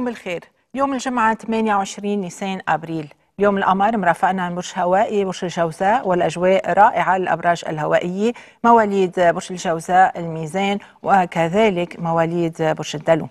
مساكم بالخير يوم الجمعة 28 نيسان أبريل اليوم القمر مرافقنا برج هوائي برج الجوزاء والاجواء رائعه للابراج الهوائيه مواليد برج الجوزاء الميزان وكذلك مواليد برج الدلو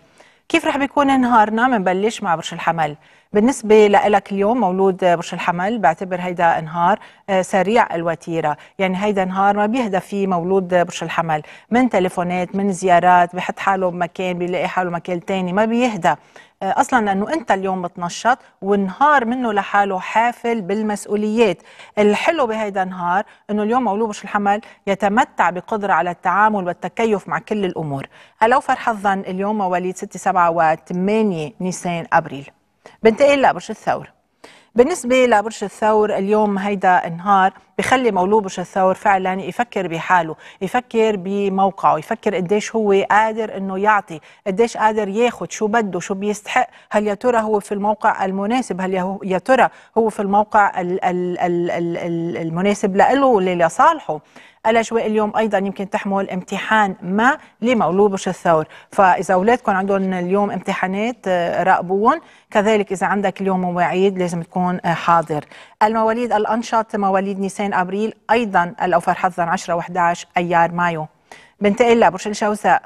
كيف رح بيكون نهارنا منبلش مع برج الحمل بالنسبة لك اليوم مولود برج الحمل بعتبر هيدا نهار آه، سريع الوتيرة يعني هيدا نهار ما بيهدى فيه مولود برج الحمل من تليفونات من زيارات بحط حاله بمكان بيلاقي حاله مكان تاني ما بيهدى آه، اصلا لانه انت اليوم بتنشط والنهار منه لحاله حافل بالمسؤوليات الحلو بهيدا النهار انه اليوم مولود برج الحمل يتمتع بقدره على التعامل والتكيف مع كل الامور هلا فرح الظن اليوم مواليد 6 7 و 8 نيسان ابريل بنتقل لبرج الثور بالنسبة لبرج الثور اليوم هيدا النهار بخلي مولود برج الثور فعلا يفكر بحاله يفكر بموقعه يفكر قديش هو قادر انه يعطي قديش قادر ياخد شو بده شو بيستحق هل يا ترى هو في الموقع المناسب هل يا ترى هو في الموقع المناسب لإله ولصالحه الاجواء اليوم ايضا يمكن تحمل امتحان ما لمولوبش الثور فاذا اولادكم عندهم اليوم امتحانات آه، راقبوهم كذلك اذا عندك اليوم مواعيد لازم تكون آه، حاضر المواليد الانشط مواليد نيسان ابريل ايضا الاوفر حظا 10 و11 ايار مايو بنتقل لبرج الجوزاء.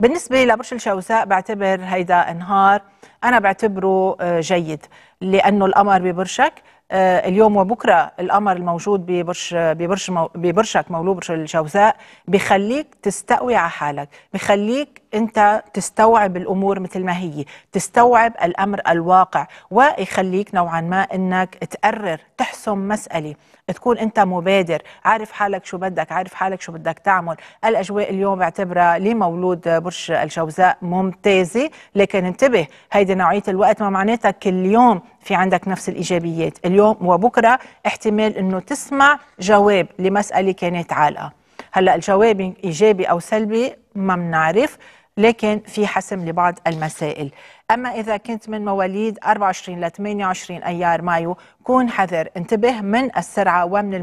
بالنسبة لبرج الجوزاء بعتبر هيدا نهار أنا بعتبره آه، جيد لأنه القمر ببرشك آه، اليوم وبكره القمر الموجود ببرش ببرش ببرشك مولود برش الجوزاء بخليك تستقوي على حالك بخليك انت تستوعب الامور مثل ما هي تستوعب الامر الواقع ويخليك نوعا ما انك تقرر تحسم مساله تكون انت مبادر عارف حالك شو بدك عارف حالك شو بدك تعمل الاجواء اليوم بعتبرها لمولود برج الجوزاء ممتازه لكن انتبه هيدي نوعيه الوقت ما معناتها كل يوم في عندك نفس الايجابيات اليوم وبكره احتمال انه تسمع جواب لمساله كانت عالقه هلا الجواب ايجابي او سلبي ما بنعرف لكن في حسم لبعض المسائل أما إذا كنت من مواليد 24 ل 28 أيار مايو كون حذر انتبه من السرعة ومن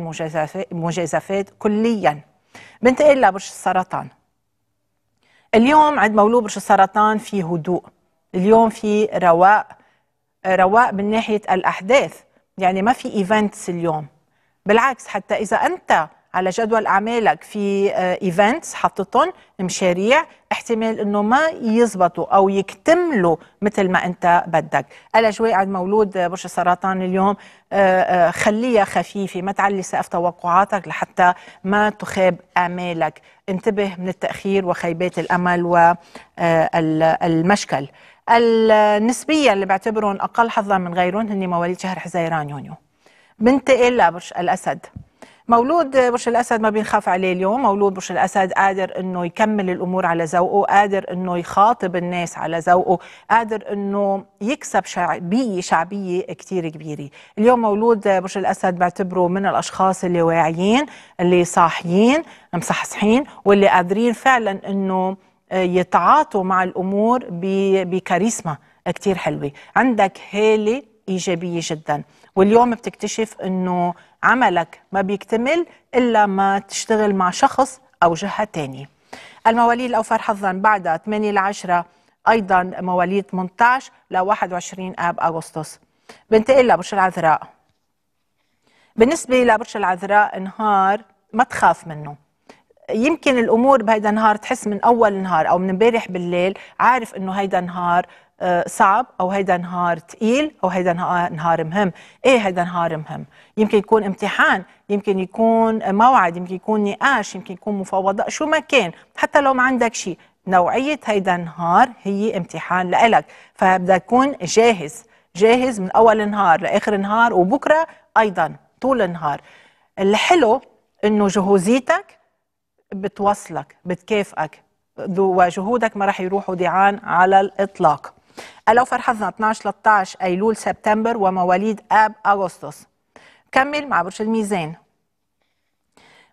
المجازفات كليا بنتقل لبرج السرطان اليوم عند مولود برج السرطان في هدوء اليوم في رواء رواء من ناحية الأحداث يعني ما في إيفنتس اليوم بالعكس حتى إذا أنت على جدول اعمالك في ايفنتس آه، حطتهم مشاريع احتمال انه ما يزبطوا او يكتملوا مثل ما انت بدك الاجواء عند مولود برج السرطان اليوم آه، آه، خليها خفيفه ما تعلي سقف توقعاتك لحتى ما تخاب امالك انتبه من التاخير وخيبات الامل والمشكل النسبيه اللي بعتبرهم اقل حظا من غيرهم هن مواليد شهر حزيران يونيو بنتقل لبرج الاسد مولود برج الاسد ما بينخاف عليه اليوم مولود برج الاسد قادر انه يكمل الامور على ذوقه قادر انه يخاطب الناس على ذوقه قادر انه يكسب شعبيه شعبيه كثير كبيره اليوم مولود برج الاسد بعتبره من الاشخاص اللي واعيين اللي صاحيين مصحصحين واللي قادرين فعلا انه يتعاطوا مع الامور بكاريزما كثير حلوه عندك هاله ايجابيه جدا واليوم بتكتشف انه عملك ما بيكتمل الا ما تشتغل مع شخص او جهه ثانيه المواليد الاوفر حظا بعد 8 ل 10 ايضا مواليد 18 ل 21 اب اغسطس بنتقل لبرج العذراء بالنسبه لبرج العذراء نهار ما تخاف منه يمكن الامور بهيدا النهار تحس من اول نهار او من امبارح بالليل عارف انه هيدا النهار صعب او هيدا نهار ثقيل او هيدا آه، نهار مهم ايه هيدا نهار مهم يمكن يكون امتحان يمكن يكون موعد يمكن يكون نقاش يمكن يكون مفاوضات شو ما كان حتى لو ما عندك شيء نوعيه هيدا النهار هي امتحان لإلك فبدك تكون جاهز جاهز من اول النهار لاخر النهار وبكره ايضا طول النهار الحلو انه جهوزيتك بتوصلك بتكافئك وجهودك ما راح يروحوا ضيعان على الاطلاق الأوفر حظنا 12 13 أيلول سبتمبر ومواليد آب أغسطس كمل مع برج الميزان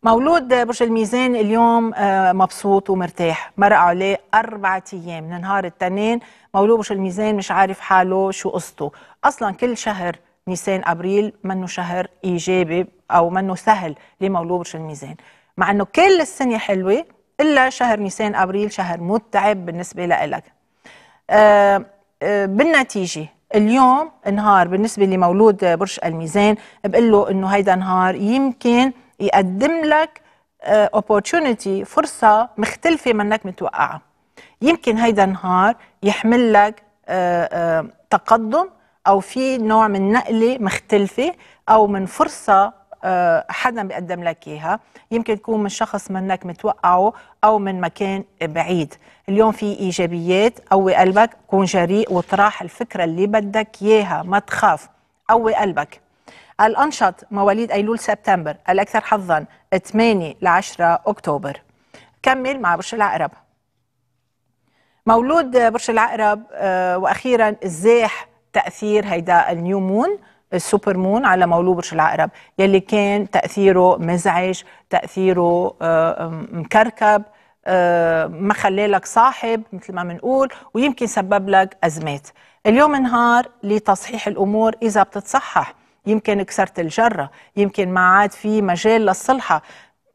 مولود برج الميزان اليوم آه، مبسوط ومرتاح مرق عليه أربعة أيام من نهار التنين مولود برج الميزان مش عارف حاله شو قصته أصلا كل شهر نيسان أبريل منه شهر إيجابي أو منه سهل لمولود برج الميزان مع أنه كل السنة حلوة إلا شهر نيسان أبريل شهر متعب بالنسبة لإلك آه، آه، بالنتيجه اليوم نهار بالنسبه لمولود برج الميزان بقول له انه هيدا نهار يمكن يقدم لك آه، opportunity فرصه مختلفه منك متوقعه يمكن هيدا النهار يحمل لك تقدم او في نوع من نقله مختلفه او من فرصه آه، حدا بيقدم لك اياها يمكن تكون من شخص منك متوقعه او من مكان بعيد اليوم في ايجابيات قوي قلبك كون جريء وطرح الفكره اللي بدك اياها ما تخاف قوي قلبك الانشط مواليد ايلول سبتمبر الاكثر حظا 8 ل 10 اكتوبر كمل مع برج العقرب مولود برج العقرب آه، واخيرا الزاح تاثير هيدا النيو مون السوبر مون على مولود برج العقرب يلي كان تاثيره مزعج تاثيره آه، مكركب آه، ما خلالك صاحب مثل ما بنقول ويمكن سبب لك ازمات اليوم نهار لتصحيح الامور اذا بتتصحح يمكن كسرت الجره يمكن ما عاد في مجال للصلحه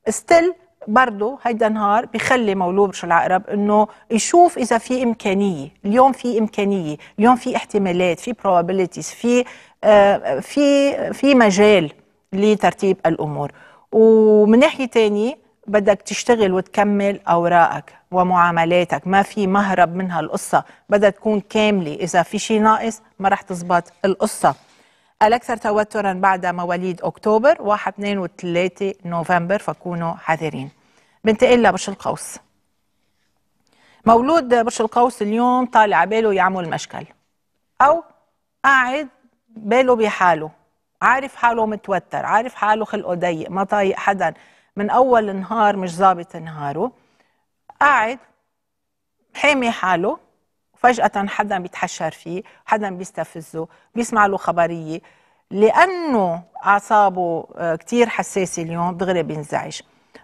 ستيل برضه هيدا النهار بخلي مولود برج العقرب انه يشوف اذا في امكانيه، اليوم في امكانيه، اليوم في احتمالات، في probabilities، في آه، في في مجال لترتيب الامور. ومن ناحيه ثانيه بدك تشتغل وتكمل اوراقك ومعاملاتك، ما في مهرب من هالقصه، بدها تكون كامله، اذا في شيء ناقص ما رح تزبط القصه. الأكثر توترا بعد مواليد أكتوبر 1 2 و 3 نوفمبر فكونوا حذرين بنتقل لبرج القوس مولود برج القوس اليوم طالع باله يعمل مشكل أو قاعد باله بحاله عارف حاله متوتر عارف حاله خلقه ضيق ما طايق حدا من أول نهار مش ظابط نهاره قاعد حامي حاله فجاه حدا بيتحشر فيه حدا بيستفزه بيسمع له خبرية لأنه أعصابه آه، كتير حساسة اليوم دغري بينزعج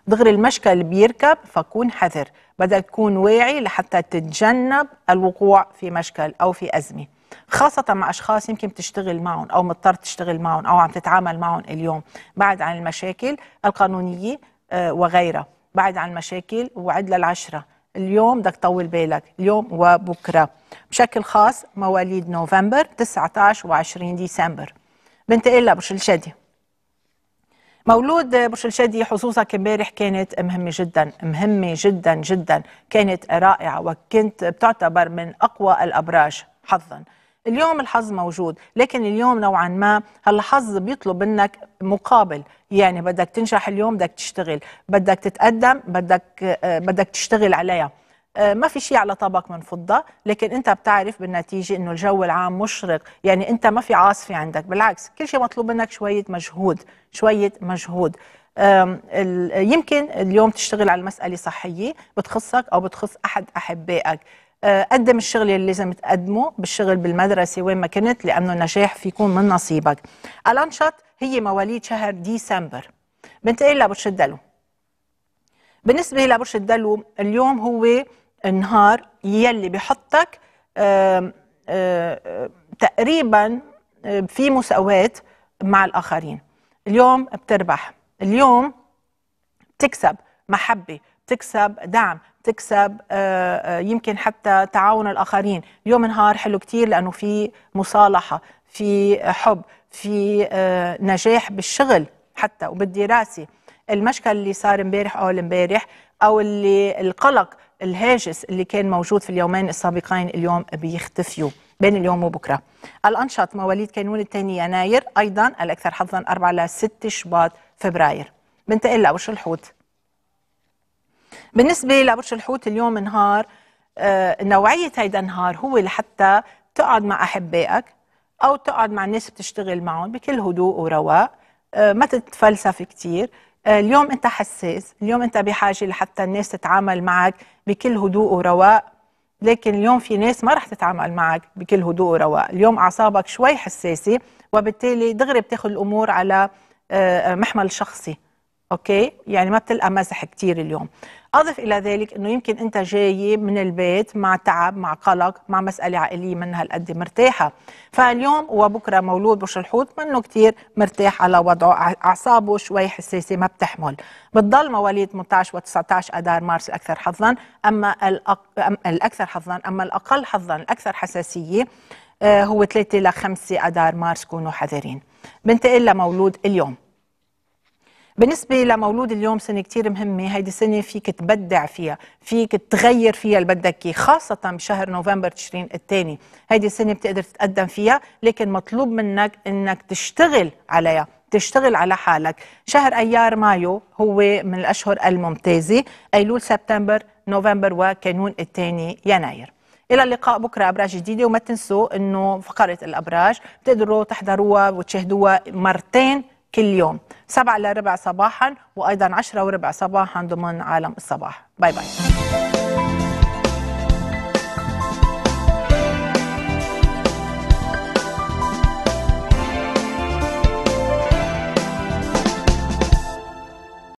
دغري المشكل بيركب فكون حذر بدك تكون واعي لحتى تتجنب الوقوع في مشكل أو في أزمة خاصة مع أشخاص يمكن بتشتغل معهم أو مضطر تشتغل معهم أو عم تتعامل معهم اليوم بعد عن المشاكل القانونية آه، وغيرها بعد عن المشاكل وعد للعشرة اليوم بدك تطول بالك اليوم وبكرة بشكل خاص مواليد نوفمبر 19 و20 ديسمبر بنتقل لبرج الشدي مولود برج الجدي حظوظك امبارح كانت مهمة جدا مهمة جدا جدا كانت رائعة وكنت بتعتبر من أقوى الأبراج حظا اليوم الحظ موجود لكن اليوم نوعا ما هالحظ بيطلب منك مقابل يعني بدك تنجح اليوم بدك تشتغل بدك تتقدم بدك آه، بدك تشتغل عليها آه، ما في شيء على طبق من فضة لكن أنت بتعرف بالنتيجة أنه الجو العام مشرق يعني أنت ما في عاصفة عندك بالعكس كل شيء مطلوب منك شوية مجهود شوية مجهود يمكن اليوم تشتغل على مسألة صحية بتخصك أو بتخص أحد أحبائك آه، قدم الشغل اللي لازم تقدمه بالشغل بالمدرسه وين ما كنت لانه النجاح فيكون من نصيبك الانشط هي مواليد شهر ديسمبر بنتقل لبرج الدلو بالنسبه لبرج الدلو اليوم هو النهار يلي بحطك تقريبا في مساواه مع الاخرين اليوم بتربح اليوم بتكسب محبه بتكسب دعم تكسب آه، آه، يمكن حتى تعاون الاخرين يوم نهار حلو كثير لانه في مصالحه في حب في آه، نجاح بالشغل حتى وبالدراسه المشكل اللي صار امبارح او امبارح او اللي القلق الهاجس اللي كان موجود في اليومين السابقين اليوم بيختفيوا بين اليوم وبكره. الانشط مواليد كانون الثاني يناير ايضا الاكثر حظا 4 ل 6 شباط فبراير. بنتقل لوش الحوت بالنسبه لبرج الحوت اليوم نهار آه، نوعيه هيدا النهار هو لحتى تقعد مع احبائك او تقعد مع الناس بتشتغل معهم بكل هدوء ورواق آه، ما تتفلسف كثير آه، اليوم انت حساس اليوم انت بحاجه لحتى الناس تتعامل معك بكل هدوء ورواق لكن اليوم في ناس ما رح تتعامل معك بكل هدوء ورواق اليوم اعصابك شوي حساسه وبالتالي دغري بتاخذ الامور على محمل شخصي اوكي يعني ما بتلقى مزح كثير اليوم اضف الى ذلك انه يمكن انت جاي من البيت مع تعب مع قلق مع مساله عائليه من هالقد مرتاحه فاليوم وبكره مولود برج الحوت منه كثير مرتاح على وضعه اعصابه شوي حساسه ما بتحمل بتضل مواليد 18 و19 اذار مارس الاكثر حظا اما الاكثر حظا اما الاقل حظا الاكثر حساسيه آه، هو 3 ل 5 اذار مارس كونوا حذرين بنتقل لمولود اليوم بالنسبه لمولود اليوم سنه كثير مهمه هيدي السنه فيك تبدع فيها فيك تغير فيها اللي بدك اياه خاصه بشهر نوفمبر تشرين الثاني هيدي السنه بتقدر تتقدم فيها لكن مطلوب منك انك تشتغل عليها تشتغل على حالك شهر ايار مايو هو من الاشهر الممتازه ايلول سبتمبر نوفمبر وكانون الثاني يناير الى اللقاء بكره ابراج جديده وما تنسوا انه فقره الابراج بتقدروا تحضروها وتشاهدوها مرتين كل يوم سبعة لربع صباحا وأيضا عشرة وربع صباحا ضمن عالم الصباح باي باي